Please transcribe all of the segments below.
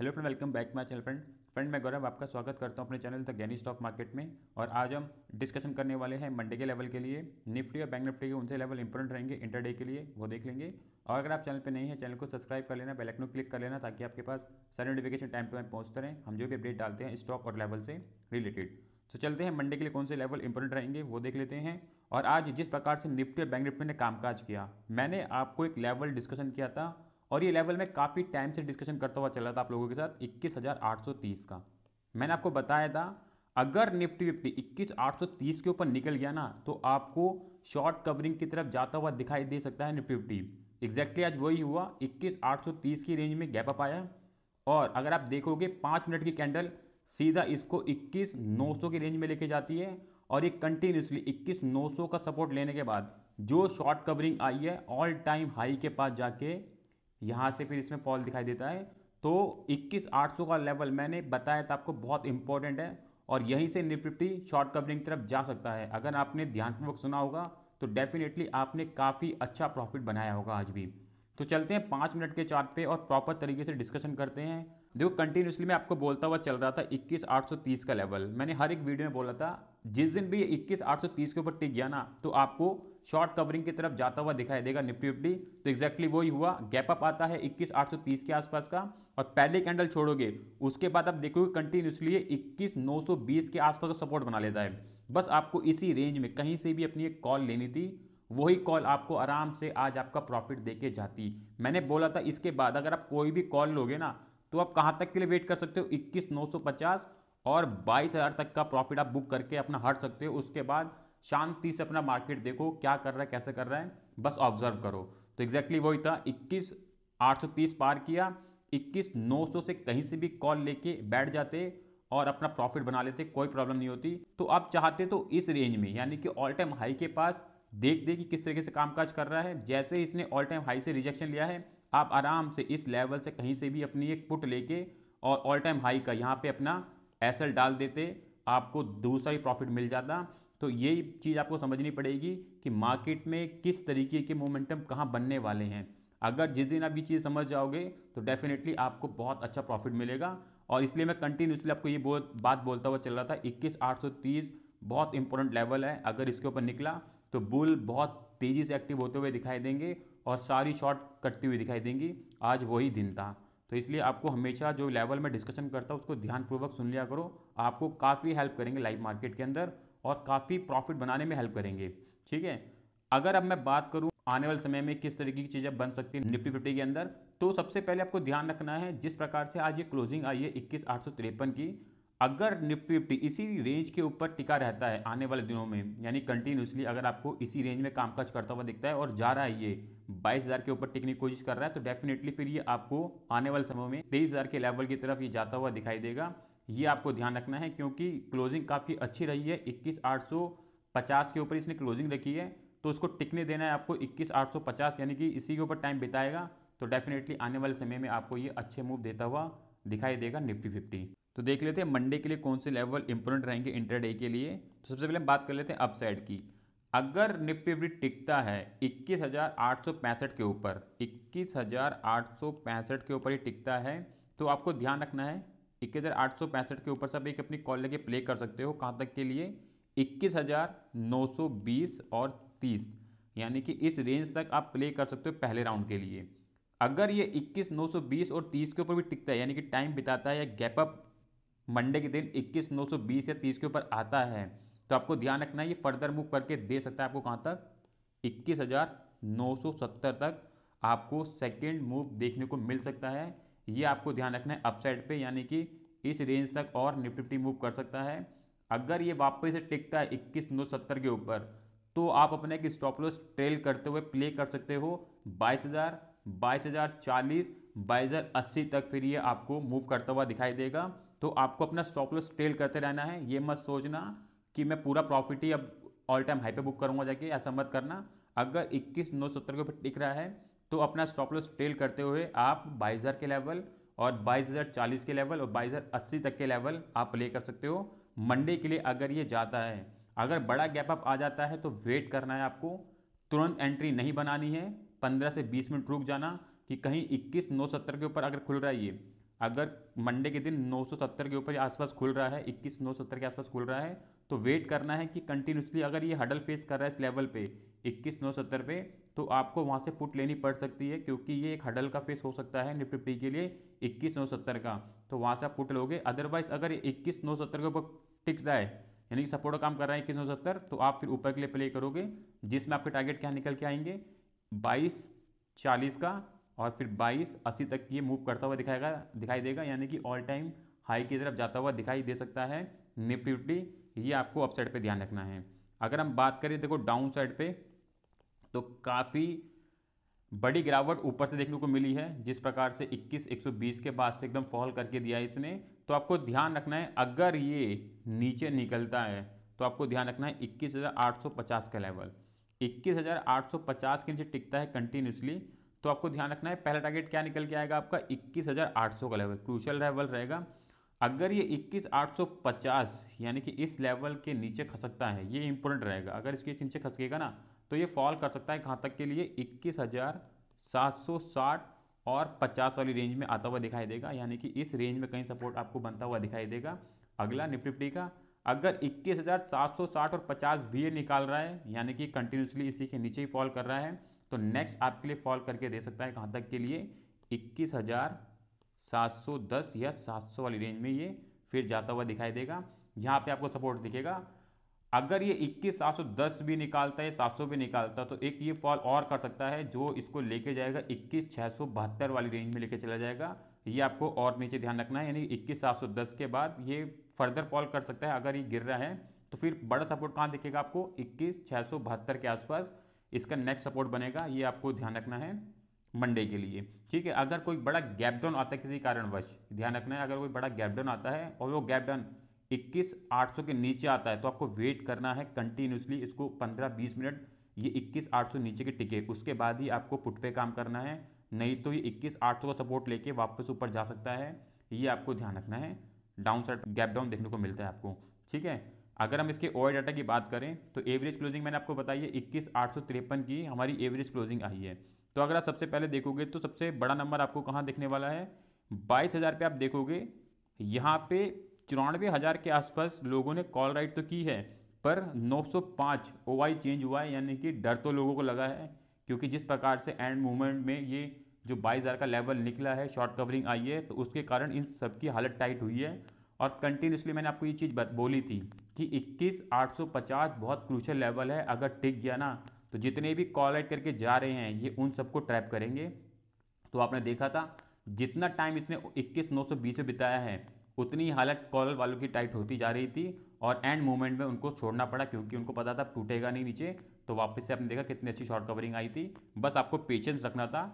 hello friend welcome back my channel friend friend मैं गौरव आपका स्वागत करता हूं अपने channel the Gyani stock market में और आज हम डिस्कशन करने वाले हैं मंडे के लेवल के लिए निफ्टी और बैंक निफ्टी के उनसे लेवल इंपॉर्टेंट रहेंगे इंटरडे के लिए वो देख लेंगे और अगर आप चैनल पर नहीं है चैनल को सब्सक्राइब कर लेना बेलाइकन क्लिक कर लेना ताकि आपके पास सारे नोटिफिकेशन टाइम टू टाइम पहुँचते रहें हम जो भी अपडेट डालते हैं स्टॉक और लेवल से रिलेटेड तो चलते हैं मंडे के लिए कौन से लेवल इंपॉर्टेंट रहेंगे वो देख लेते हैं और आज जिस प्रकार से निफ्टी और बैंक निफ्टी ने कामकाज किया मैंने आपको एक लेवल डिस्कशन किया था और ये लेवल मैं काफ़ी टाइम से डिस्कशन करता हुआ चला था आप लोगों के साथ 21,830 का मैंने आपको बताया था अगर निफ्टी फिफ्टी 21,830 के ऊपर निकल गया ना तो आपको शॉर्ट कवरिंग की तरफ जाता हुआ दिखाई दे सकता है निफ्टी फिफ्टी एग्जैक्टली आज वही हुआ इक्कीस की रेंज में गैप अप आया और अगर आप देखोगे पाँच मिनट की कैंडल सीधा इसको 21,900 की रेंज में लेके जाती है और ये कंटिन्यूसली 21,900 का सपोर्ट लेने के बाद जो शॉर्ट कवरिंग आई है ऑल टाइम हाई के पास जाके यहाँ से फिर इसमें फॉल दिखाई देता है तो इक्कीस आठ सौ का लेवल मैंने बताया था आपको बहुत इंपॉर्टेंट है और यहीं से निफ्ट शॉर्ट कवरिंग तरफ जा सकता है अगर आपने ध्यानपूर्वक सुना होगा तो डेफिनेटली आपने काफ़ी अच्छा प्रॉफिट बनाया होगा आज भी तो चलते हैं पाँच मिनट के चार्ट पे और प्रॉपर तरीके से डिस्कशन करते हैं देखो कंटिन्यूसली मैं आपको बोलता हुआ चल रहा था 21830 का लेवल मैंने हर एक वीडियो में बोला था जिस दिन भी ये 21830 के ऊपर टिक गया ना तो आपको शॉर्ट कवरिंग की तरफ जाता हुआ दिखाई देगा निफ्टी फिफ्टी तो एक्जैक्टली वही हुआ गैप अप आता है 21830 के आसपास का और पहले कैंडल छोड़ोगे उसके बाद आप देखोगे कंटिन्यूसली इक्कीस नौ के आसपास का सपोर्ट बना लेता है बस आपको इसी रेंज में कहीं से भी अपनी एक कॉल लेनी थी वही कॉल आपको आराम से आज आपका प्रॉफिट दे के जाती मैंने बोला था इसके बाद अगर आप कोई भी कॉल लोगे ना तो आप कहाँ तक के लिए वेट कर सकते हो इक्कीस नौ सौ पचास और बाईस हज़ार तक का प्रॉफिट आप बुक करके अपना हट सकते हो उसके बाद शांति से अपना मार्केट देखो क्या कर रहा है कैसे कर रहा है बस ऑब्जर्व करो तो एग्जैक्टली वही था इक्कीस आठ सौ तीस पार किया इक्कीस नौ सौ से कहीं से भी कॉल लेके बैठ जाते और अपना प्रॉफिट बना लेते कोई प्रॉब्लम नहीं होती तो आप चाहते तो इस रेंज में यानी कि ऑल टाइम हाई के पास देख दे कि किस तरीके से कामकाज कर रहा है जैसे इसने ऑल टाइम हाई से रिजेक्शन लिया है आप आराम से इस लेवल से कहीं से भी अपनी एक पुट लेके और ऑल टाइम हाई का यहाँ पे अपना एसल डाल देते आपको दूसरा ही प्रॉफिट मिल जाता तो ये चीज़ आपको समझनी पड़ेगी कि मार्केट में किस तरीके के मोमेंटम कहाँ बनने वाले हैं अगर जिस दिन आप ये चीज़ समझ जाओगे तो डेफिनेटली आपको बहुत अच्छा प्रॉफिट मिलेगा और इसलिए मैं कंटिन्यूसली आपको ये बोल बात बोलता हुआ चल रहा था इक्कीस आठ सौ तीस बहुत इंपॉर्टेंट लेवल है अगर इसके ऊपर निकला तो बुल बहुत तेज़ी से एक्टिव होते हुए दिखाई देंगे और सारी शॉट कटती हुई दिखाई देंगी आज वही दिन था तो इसलिए आपको हमेशा जो लेवल में डिस्कशन करता हूँ उसको ध्यानपूर्वक सुन लिया करो आपको काफ़ी हेल्प करेंगे लाइव मार्केट के अंदर और काफ़ी प्रॉफिट बनाने में हेल्प करेंगे ठीक है अगर अब मैं बात करूँ आने वाले समय में किस तरीके की चीज़ें बन सकती हैं निफ्टी फिफ्टी के अंदर तो सबसे पहले आपको ध्यान रखना है जिस प्रकार से आज ये क्लोजिंग आई है इक्कीस आठ सौ तिरपन की अगर निफ्टी फिफ्टी इसी रेंज के ऊपर टिका रहता है आने वाले दिनों में यानी कंटिन्यूसली अगर आपको इसी रेंज में कामकाज करता हुआ दिखता है और जा रहा है ये 22,000 के ऊपर टिकने की कोशिश कर रहा है तो डेफिनेटली फिर ये आपको आने वाले समय में 23,000 के लेवल की तरफ ये जाता हुआ दिखाई देगा ये आपको ध्यान रखना है क्योंकि क्लोजिंग काफ़ी अच्छी रही है इक्कीस के ऊपर इसने क्लोजिंग रखी है तो उसको टिकने देना है आपको इक्कीस यानी कि इसी के ऊपर टाइम बिताएगा तो डेफिनेटली आने वाले समय में आपको ये अच्छे मूव देता हुआ दिखाई देगा निफ्टी फिफ्टी तो देख लेते हैं मंडे के लिए कौन से लेवल इंपोर्टेंट रहेंगे इंटरडे के लिए तो सबसे पहले हम बात कर लेते हैं अपसाइड की अगर निफ्टी फिफ्टी टिकता है इक्कीस के ऊपर इक्कीस के ऊपर ही टिकता है तो आपको ध्यान रखना है इक्कीस के ऊपर सब एक अपनी कॉल लेके प्ले कर सकते हो कहाँ तक के लिए 21,920 और 30 यानी कि इस रेंज तक आप प्ले कर सकते हो पहले राउंड के लिए अगर ये 21,920 और 30 के ऊपर भी टिकता है यानी कि टाइम बिताता है या गैप अप मंडे के दिन इक्कीस नौ सौ बीस या तीस के ऊपर आता है तो आपको ध्यान रखना है ये फर्दर मूव करके दे सकता है आपको कहाँ तक इक्कीस हज़ार नौ सौ सत्तर तक आपको सेकेंड मूव देखने को मिल सकता है ये आपको ध्यान रखना है अपसाइड पे यानी कि इस रेंज तक और निफ्टी मूव कर सकता है अगर ये वापस से टिकता है इक्कीस नौ सत्तर के ऊपर तो आप अपने एक स्टॉप लॉस ट्रेल करते हुए प्ले कर सकते हो बाईस हज़ार बाईस हज़ार चालीस बाईस हज़ार अस्सी तक फिर ये आपको मूव करता हुआ दिखाई देगा तो आपको अपना स्टॉप लॉस ट्रेल करते रहना है ये मत सोचना कि मैं पूरा प्रॉफिट ही अब ऑल टाइम हाई पे बुक करूँगा जाके ऐसा मत करना अगर इक्कीस नौ सत्तर के ऊपर टिक रहा है तो अपना स्टॉप लॉस टेल करते हुए आप बाईस हज़ार के लेवल और बाईस हज़ार चालीस के लेवल और बाईस हज़ार अस्सी तक के लेवल आप प्ले कर सकते हो मंडे के लिए अगर ये जाता है अगर बड़ा गैप अप आ जाता है तो वेट करना है आपको तुरंत एंट्री नहीं बनानी है पंद्रह से बीस मिनट रुक जाना कि कहीं इक्कीस नौ सत्तर के ऊपर अगर खुल रहा है ये अगर मंडे के दिन 970 के ऊपर आसपास खुल रहा है 21970 के आसपास खुल रहा है तो वेट करना है कि कंटिन्यूसली अगर ये हडल फेस कर रहा है इस लेवल पे 21970 पे तो आपको वहाँ से पुट लेनी पड़ सकती है क्योंकि ये एक हडल का फेस हो सकता है निफ्टी फिफ्टी के लिए इक्कीस नौ सत्तर का तो वहाँ से आप पुट लोगे अदरवाइज अगर इक्कीस नौ सत्तर के ऊपर टिक जाए यानी कि सपोर्ट काम कर रहा है इक्कीस नौ सत्तर तो आप फिर ऊपर के लिए प्ले करोगे जिसमें आपके टारगेट क्या निकल के आएंगे बाईस चालीस का और फिर 22 80 तक ये मूव करता हुआ दिखाएगा दिखाई देगा यानी कि ऑल टाइम हाई की तरफ जाता हुआ दिखाई दे सकता है निफ्टी फिफ्टी ये आपको अपसाइड पे ध्यान रखना है अगर हम बात करें देखो डाउन साइड पर तो काफ़ी बड़ी गिरावट ऊपर से देखने को मिली है जिस प्रकार से 21 120 के बाद से एकदम फॉल करके दिया इसने तो आपको ध्यान रखना है अगर ये नीचे निकलता है तो आपको ध्यान रखना है 21,850 का लेवल 21,850 के नीचे टिकता है कंटिन्यूसली तो आपको ध्यान रखना है पहला टारगेट क्या निकल के आएगा आपका 21,800 का लेवल क्रूशल लेवल रहेगा अगर ये 21,850 यानी कि इस लेवल के नीचे खसकता है ये इंपॉर्टेंट रहेगा अगर इसके नीचे खसकेगा ना तो ये फॉल कर सकता है कहाँ तक के लिए साठ और पचास वाली रेंज में आता हुआ दिखाई देगा यानी कि इस रेंज में कहीं सपोर्ट आपको बनता हुआ दिखाई देगा अगला निफ्टी फिफ्टी का अगर 21,760 और 50 भी ये निकाल रहा है यानी कि कंटिन्यूसली इसी के नीचे ही फॉल कर रहा है तो नेक्स्ट आपके लिए फॉल करके दे सकता है कहाँ तक के लिए इक्कीस हज़ार सात सौ दस या सात सौ वाली रेंज में ये फिर जाता हुआ दिखाई देगा यहाँ पे आपको सपोर्ट दिखेगा अगर ये इक्कीस सात सौ दस भी निकालता है सात सौ भी निकालता तो एक ये फॉल और कर सकता है जो इसको लेके जाएगा इक्कीस छः सौ बहत्तर वाली रेंज में लेके चला जाएगा ये आपको और नीचे ध्यान रखना है यानी इक्कीस सात सौ दस के बाद ये फर्दर फॉल कर सकता है अगर ये गिर रहा है तो फिर बड़ा सपोर्ट कहाँ दिखेगा आपको इक्कीस छः सौ बहत्तर के आसपास इसका नेक्स्ट सपोर्ट बनेगा ये आपको ध्यान रखना है मंडे के लिए ठीक है अगर कोई बड़ा गैप डाउन आता है किसी कारणवश ध्यान रखना है अगर कोई बड़ा गैप डाउन आता है और वो गैप डाउन इक्कीस आठ सौ के नीचे आता है तो आपको वेट करना है कंटिन्यूसली इसको पंद्रह बीस मिनट ये इक्कीस आठ सौ नीचे के टिके उसके बाद ही आपको पुट पे काम करना है नहीं तो ये इक्कीस आठ सौ का सपोर्ट लेके वापस ऊपर जा सकता है ये आपको ध्यान रखना है डाउन साइड गैप डाउन देखने को मिलता है आपको ठीक है अगर हम इसके ओवर डाटा की बात करें तो एवरेज क्लोजिंग मैंने आपको बताई है इक्कीस की हमारी एवरेज क्लोजिंग आई है तो अगर आप सबसे पहले देखोगे तो सबसे बड़ा नंबर आपको कहाँ देखने वाला है बाईस हज़ार पे आप देखोगे यहाँ पे चौरानवे हज़ार के आसपास लोगों ने कॉल राइट तो की है पर 905 ओआई चेंज हुआ है यानी कि डर तो लोगों को लगा है क्योंकि जिस प्रकार से एंड मूवमेंट में ये जो बाईस हज़ार का लेवल निकला है शॉर्ट कवरिंग आई है तो उसके कारण इन सबकी हालत टाइट हुई है और कंटिन्यूसली मैंने आपको ये चीज़ बोली थी कि इक्कीस आठ सौ पचास बहुत क्रूशल लेवल है अगर टिक गया ना तो जितने भी कॉल एड करके जा रहे हैं ये उन सबको ट्रैप करेंगे तो आपने देखा था जितना टाइम इसने इक्कीस नौ सौ बीस में बिताया है उतनी हालत कॉल वालों की टाइट होती जा रही थी और एंड मोमेंट में उनको छोड़ना पड़ा क्योंकि उनको पता था टूटेगा नहीं नीचे तो वापस से आपने देखा कितनी अच्छी शॉर्ट कवरिंग आई थी बस आपको पेशेंस रखना था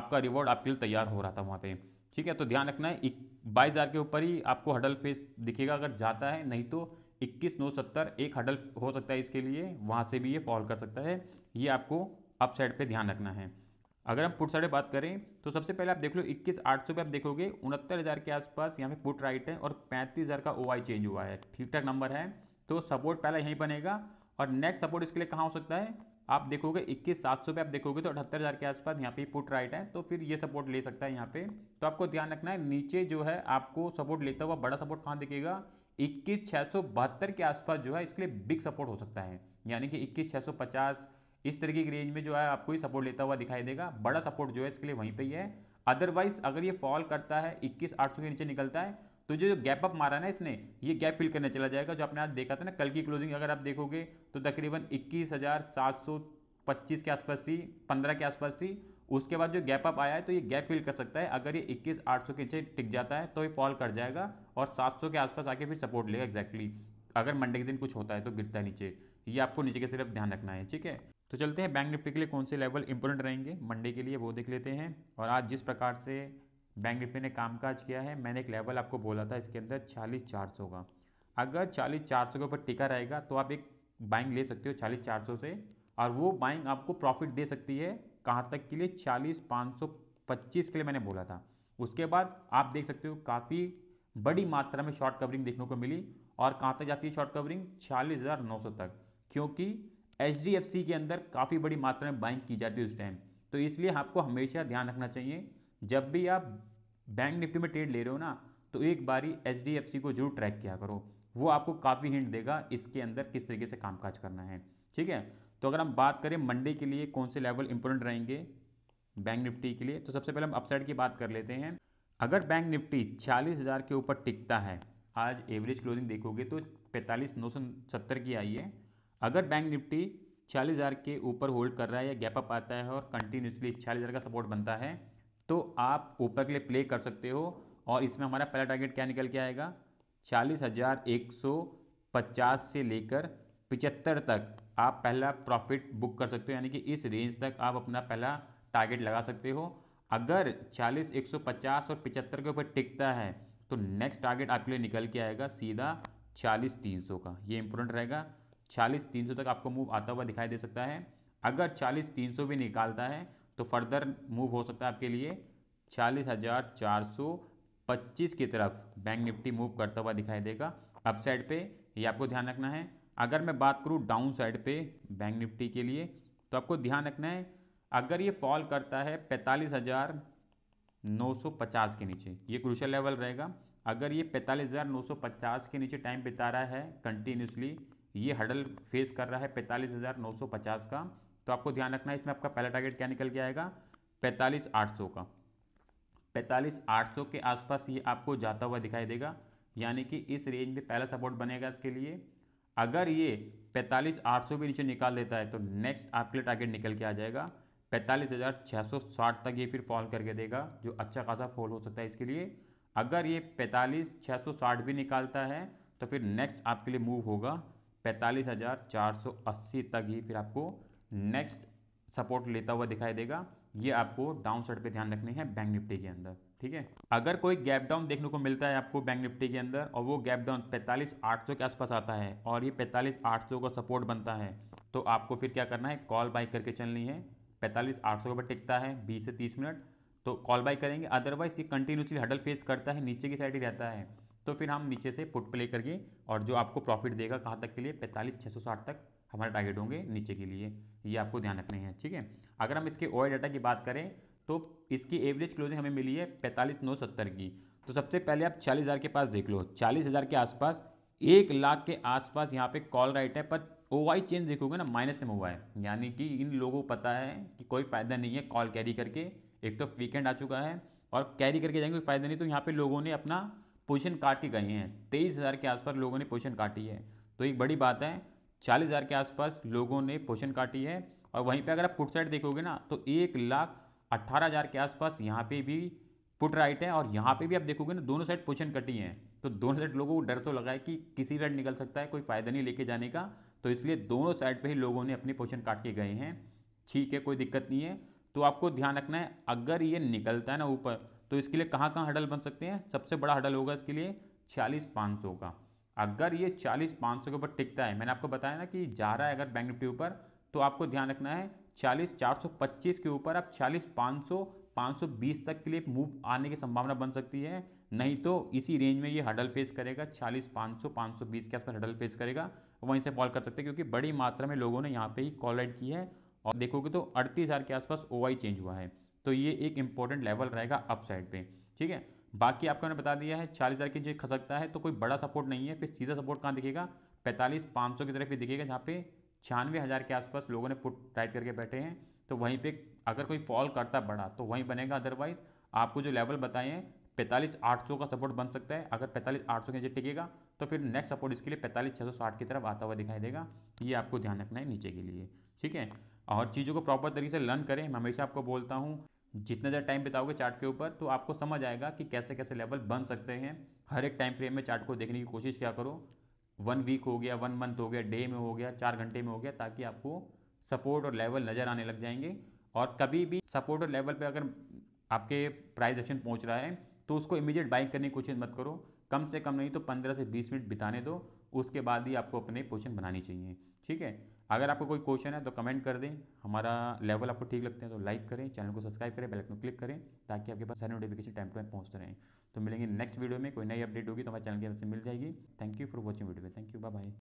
आपका रिवॉर्ड आपके लिए तैयार हो रहा था वहाँ पर ठीक है तो ध्यान रखना है बाईस हज़ार के ऊपर ही आपको हडल फेस दिखेगा अगर जाता है नहीं तो इक्कीस नौ सत्तर एक हडल हो सकता है इसके लिए वहाँ से भी ये फॉल कर सकता है ये आपको अप साइड पर ध्यान रखना है अगर हम पुट साइड बात करें तो सबसे पहले आप देख लो इक्कीस आठ सौ पे आप देखोगे उनहत्तर हज़ार के आसपास यहाँ पे पुट राइट है और पैंतीस हज़ार का ओआई चेंज हुआ है ठीक ठाक नंबर है तो सपोर्ट पहला यहीं बनेगा और नेक्स्ट सपोर्ट इसके लिए कहाँ हो सकता है आप देखोगे इक्कीस सात सौ पे आप देखोगे तो अठहत्तर हज़ार के आसपास यहाँ पे पुट राइट है तो फिर ये सपोर्ट ले सकता है यहाँ पे तो आपको ध्यान रखना है नीचे जो है आपको सपोर्ट लेता हुआ बड़ा सपोर्ट कहाँ दिखेगा इक्कीस छः सौ बहत्तर के आसपास जो है इसके लिए बिग सपोर्ट हो सकता है यानी कि इक्कीस छः सौ पचास इस तरीके की रेंज में जो है आपको ही सपोर्ट लेता हुआ दिखाई देगा बड़ा सपोर्ट जो है इसके लिए वहीं पर ही है अदरवाइज अगर ये फॉल करता है इक्कीस आठ सौ के नीचे निकलता है तो जो गैप अप मारा ना इसने ये गैप फिल करने चला जाएगा जो आपने आज देखा था ना कल की क्लोजिंग अगर आप देखोगे तो तकरीबन इक्कीस हज़ार सात सौ पच्चीस के आसपास थी पंद्रह के आसपास थी उसके बाद जो गैप अप आया है तो ये गैप फिल कर सकता है अगर ये इक्कीस आठ सौ के नीचे टिक जाता है तो ये फॉल कर जाएगा और सात सौ के आसपास आके फिर सपोर्ट लेगा एक्जैक्टली अगर मंडे के दिन कुछ होता है तो गिरता है नीचे ये आपको नीचे के सिर्फ ध्यान रखना है ठीक है तो चलते हैं बैंक निफ्टी के लिए कौन से लेवल इंपोर्टेंट रहेंगे मंडे के लिए वो देख लेते हैं और आज जिस प्रकार से बैंक निफ्टी ने कामकाज किया है मैंने एक लेवल आपको बोला था इसके अंदर चालीस चार सौ का अगर चालीस चार सौ के ऊपर टिका रहेगा तो आप एक बाइंग ले सकते हो चालीस चार सौ से और वो बाइंग आपको प्रॉफिट दे सकती है कहाँ तक के लिए चालीस पाँच सौ पच्चीस के लिए मैंने बोला था उसके बाद आप देख सकते हो काफ़ी बड़ी मात्रा में शॉर्ट कवरिंग देखने को मिली और कहाँ तक जाती है शॉर्ट कवरिंग चालीस हज़ार नौ सौ तक क्योंकि एच डी एफ सी के अंदर काफ़ी बड़ी मात्रा में बाइंग की जाती है उस टाइम तो इसलिए आपको हमेशा ध्यान रखना चाहिए जब भी आप बैंक निफ्टी में ट्रेड ले रहे हो ना तो एक बारी एच को जरूर ट्रैक किया करो वो आपको काफ़ी हिंट देगा इसके अंदर किस तरीके से कामकाज करना है ठीक है तो अगर हम बात करें मंडे के लिए कौन से लेवल इंपॉर्टेंट रहेंगे बैंक निफ्टी के लिए तो सबसे पहले हम अपसाइड की बात कर लेते हैं अगर बैंक निफ्टी चालीस हज़ार के ऊपर टिकता है आज एवरेज क्लोजिंग देखोगे तो पैंतालीस नौ सौ सत्तर की आई है अगर बैंक निफ्टी चालीस हज़ार के ऊपर होल्ड कर रहा है या गैप अप आता है और कंटिन्यूसली चालीस हज़ार का सपोर्ट बनता है तो आप ऊपर के लिए प्ले कर सकते हो और इसमें हमारा पहला टारगेट क्या निकल के आएगा चालीस हज़ार एक सौ पचास से लेकर पिचहत्तर तक आप पहला प्रॉफिट बुक कर सकते हो यानी कि इस रेंज तक आप अपना पहला टारगेट लगा सकते हो अगर चालीस एक सौ पचास और पिचहत्तर के ऊपर टिकता है तो नेक्स्ट टारगेट आपके लिए निकल के आएगा सीधा चालीस तीन सौ का ये इंपॉर्टेंट रहेगा चालीस तीन सौ तक आपको मूव आता हुआ दिखाई दे सकता है अगर चालीस तीन सौ भी निकालता है तो फर्दर मूव हो सकता है आपके लिए चालीस हज़ार चार सौ पच्चीस की तरफ बैंक निफ्टी मूव करता हुआ दिखाई देगा अप साइड पे ये आपको ध्यान रखना है अगर मैं बात करूँ डाउन साइड पे बैंक निफ्टी के लिए तो आपको ध्यान रखना है अगर ये फॉल करता है पैंतालीस हज़ार नौ सौ पचास के नीचे ये क्रूशल लेवल रहेगा अगर ये पैंतालीस हज़ार नौ सौ पचास के नीचे टाइम बिता रहा है कंटिन्यूसली ये हडल फेस कर रहा है पैंतालीस हज़ार नौ सौ पचास का तो आपको ध्यान रखना है इसमें आपका पहला टारगेट क्या निकल के आएगा पैंतालीस आठ सौ का पैंतालीस आठ सौ के आसपास ये आपको जाता हुआ दिखाई देगा यानी कि इस रेंज में पहला सपोर्ट बनेगा इसके लिए अगर ये पैंतालीस आठ सौ भी नीचे निकाल देता है तो नेक्स्ट आपके लिए टारगेट निकल के आ जाएगा पैंतालीस हज़ार छः सौ साठ तक ये फिर फॉल करके देगा जो अच्छा खासा फॉल हो सकता है इसके लिए अगर ये पैंतालीस छः सौ साठ भी निकालता है तो फिर नेक्स्ट आपके लिए मूव होगा पैंतालीस हज़ार चार सौ अस्सी तक ही फिर आपको नेक्स्ट सपोर्ट लेता हुआ दिखाई देगा ये आपको डाउन साइड पर ध्यान रखने हैं बैंक निफ्टी के अंदर ठीक है अगर कोई गैप डाउन देखने को मिलता है आपको बैंक निफ्टी के अंदर और वो गैप डाउन 45,800 के आसपास आता है और ये 45,800 का सपोर्ट बनता है तो आपको फिर क्या करना है कॉल बाई करके चलनी है 45,800 के ऊपर टिकता है 20 से 30 मिनट तो कॉल बाई करेंगे अदरवाइज ये कंटिन्यूसली हडल फेस करता है नीचे की साइड ही रहता है तो फिर हम नीचे से पुट प्ले करके और जो आपको प्रॉफिट देगा कहाँ तक के लिए पैंतालीस छः तक हमारे टारगेट होंगे नीचे के लिए ये आपको ध्यान रखने हैं ठीक है अगर हम इसके ओवर डाटा की बात करें तो इसकी एवरेज क्लोजिंग हमें मिली है पैंतालीस नौ सत्तर की तो सबसे पहले आप चालीस हज़ार के पास देख लो चालीस हज़ार के आसपास एक लाख के आसपास यहाँ पे कॉल राइट है पर ओ वाई चेंज देखोगे ना माइनस में हुआ है यानी कि इन लोगों को पता है कि कोई फ़ायदा नहीं है कॉल कैरी करके एक तो वीकेंड आ चुका है और कैरी करके जाएंगे कोई फ़ायदा नहीं तो यहाँ पे लोगों ने अपना पोजीशन काट के गए हैं तेईस हज़ार के आसपास लोगों ने पोजीशन काटी है तो एक बड़ी बात है चालीस हज़ार के आसपास लोगों ने पोषण काटी है और वहीं पे अगर आप पुट साइड देखोगे ना तो एक लाख अट्ठारह हज़ार के आसपास यहाँ पे भी पुट राइट है और यहाँ पे भी आप देखोगे ना दोनों साइड पोषण कटी हैं तो दोनों साइड लोगों को डर तो लगा है कि किसी साइड निकल सकता है कोई फ़ायदा नहीं लेके जाने का तो इसलिए दोनों साइड पर ही लोगों ने अपने पोषण काट के गए हैं ठीक है कोई दिक्कत नहीं है तो आपको ध्यान रखना है अगर ये निकलता है ना ऊपर तो इसके लिए कहाँ कहाँ हडल बन सकते हैं सबसे बड़ा हडल होगा इसके लिए छियालीस पाँच सौ का अगर ये चालीस पाँच सौ के ऊपर टिकता है मैंने आपको बताया ना कि जा रहा है अगर बैंक निफ्टी ऊपर तो आपको ध्यान रखना है चालीस चार सौ पच्चीस के ऊपर आप चालीस पाँच सौ पाँच सौ बीस तक के लिए मूव आने की संभावना बन सकती है नहीं तो इसी रेंज में ये हडल फेस करेगा चालीस पाँच सौ पाँच सौ बीस के आसपास हडल फेस करेगा वहीं से फॉल कर सकते हैं क्योंकि बड़ी मात्रा में लोगों ने यहाँ पर ही कॉल राइड की है और देखोगे तो अड़तीस हज़ार के आसपास ओ चेंज हुआ है तो ये एक इंपॉर्टेंट लेवल रहेगा अपसाइड पर ठीक है बाकी आपको मैंने बता दिया है चालीस हज़ार के जो खस सकता है तो कोई बड़ा सपोर्ट नहीं है फिर सीधा सपोर्ट कहाँ दिखेगा पैंतालीस पाँच सौ की तरफ ही दिखेगा जहाँ पे छियानवे हज़ार के आसपास लोगों ने पुट टाइट करके बैठे हैं तो वहीं पे अगर कोई फॉल करता बड़ा तो वहीं बनेगा अदरवाइज़ आपको जो लेवल बताए हैं पैंतालीस आठ सौ का सपोर्ट बन सकता है अगर पैंतालीस आठ सौ के नीचे टिकेगा तो फिर नेक्स्ट सपोर्ट इसके लिए पैंतालीस छः सौ साठ की तरफ आता हुआ दिखाई देगा ये आपको ध्यान रखना है नीचे के लिए ठीक है और चीज़ों को प्रॉपर तरीके से लर्न करें मैं हमेशा आपको बोलता हूँ जितने ज़्यादा टाइम बिताओगे चार्ट के ऊपर तो आपको समझ आएगा कि कैसे कैसे लेवल बन सकते हैं हर एक टाइम फ्रेम में चार्ट को देखने की कोशिश क्या करो वन वीक हो गया वन मंथ हो गया डे में हो गया चार घंटे में हो गया ताकि आपको सपोर्ट और लेवल नज़र आने लग जाएंगे और कभी भी सपोर्ट और लेवल पर अगर आपके प्राइस एक्शन पहुँच रहा है तो उसको इमीजिएट बाइंग करने की कोशिश मत करो कम से कम नहीं तो पंद्रह से बीस मिनट बिताने दो उसके बाद ही आपको अपने पोजिशन बनानी चाहिए ठीक है अगर आपको कोई क्वेश्चन है तो कमेंट कर दें हमारा लेवल आपको ठीक लगते हैं तो लाइक करें चैनल को सब्सक्राइब करें बेल आइकन क्लिक करें ताकि आपके पास सारे नोटिफिकेशन टाइम टू टाइम पहुंचते रहें तो मिलेंगे नेक्स्ट वीडियो में कोई नई अपडेट होगी तो हमारे चैनल के से मिल जाएगी thank you for watching video thank you bye bye